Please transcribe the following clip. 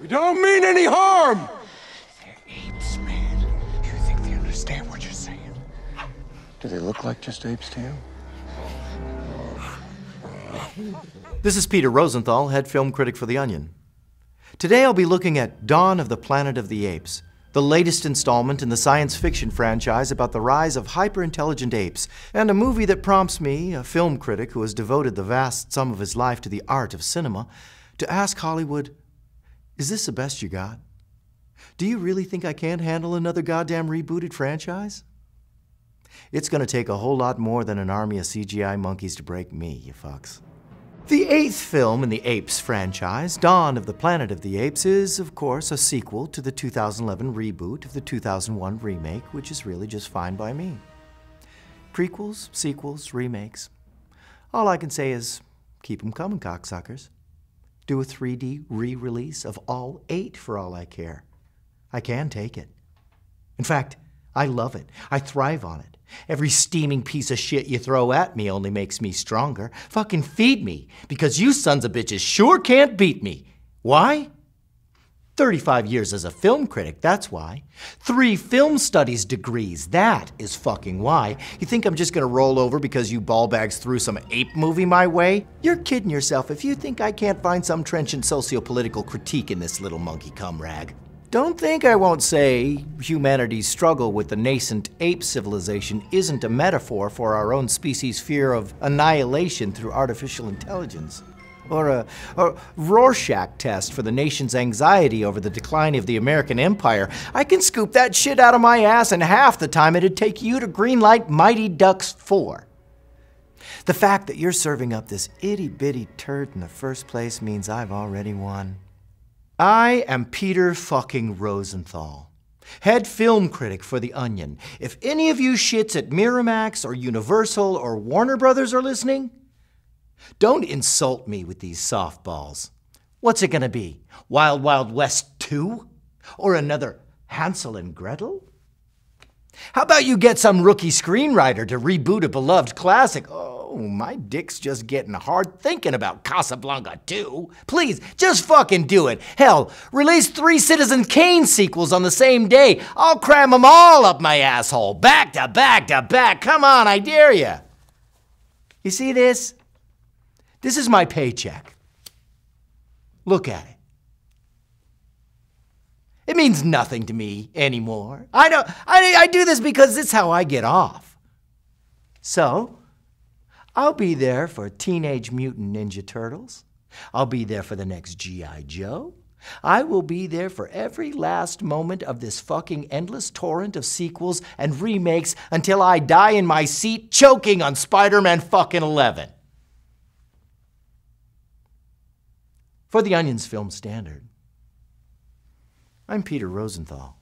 We don't mean any harm! They're apes, man. Do you think they understand what you're saying? Do they look like just apes to you? This is Peter Rosenthal, head film critic for The Onion. Today I'll be looking at Dawn of the Planet of the Apes, the latest installment in the science fiction franchise about the rise of hyper-intelligent apes, and a movie that prompts me, a film critic who has devoted the vast sum of his life to the art of cinema, to ask Hollywood, is this the best you got? Do you really think I can't handle another goddamn rebooted franchise? It's gonna take a whole lot more than an army of CGI monkeys to break me, you fucks. The eighth film in the Apes franchise, Dawn of the Planet of the Apes, is, of course, a sequel to the 2011 reboot of the 2001 remake, which is really just fine by me. Prequels, sequels, remakes. All I can say is keep them coming, cocksuckers do a 3D re release of all eight for all I care. I can take it. In fact, I love it. I thrive on it. Every steaming piece of shit you throw at me only makes me stronger. Fucking feed me, because you sons of bitches sure can't beat me. Why? 35 years as a film critic, that's why. Three film studies degrees, that is fucking why. You think I'm just gonna roll over because you ballbags threw some ape movie my way? You're kidding yourself if you think I can't find some trenchant socio-political critique in this little monkey cum rag. Don't think I won't say humanity's struggle with the nascent ape civilization isn't a metaphor for our own species' fear of annihilation through artificial intelligence. Or a, a Rorschach test for the nation's anxiety over the decline of the American empire. I can scoop that shit out of my ass in half the time it'd take you to greenlight Mighty Ducks 4. The fact that you're serving up this itty bitty turd in the first place means I've already won. I am Peter fucking Rosenthal, head film critic for The Onion. If any of you shits at Miramax or Universal or Warner Brothers are listening, don't insult me with these softballs. What's it going to be? Wild Wild West 2? Or another Hansel and Gretel? How about you get some rookie screenwriter to reboot a beloved classic? Oh, my dick's just getting hard thinking about Casablanca 2. Please, just fucking do it. Hell, release three Citizen Kane sequels on the same day. I'll cram them all up my asshole. Back to back to back. Come on, I dare you. You see this? This is my paycheck. Look at it. It means nothing to me anymore. I don't, I, I do this because it's how I get off. So, I'll be there for Teenage Mutant Ninja Turtles. I'll be there for the next G.I. Joe. I will be there for every last moment of this fucking endless torrent of sequels and remakes until I die in my seat choking on Spider-Man fucking 11. for the Onion's film standard. I'm Peter Rosenthal.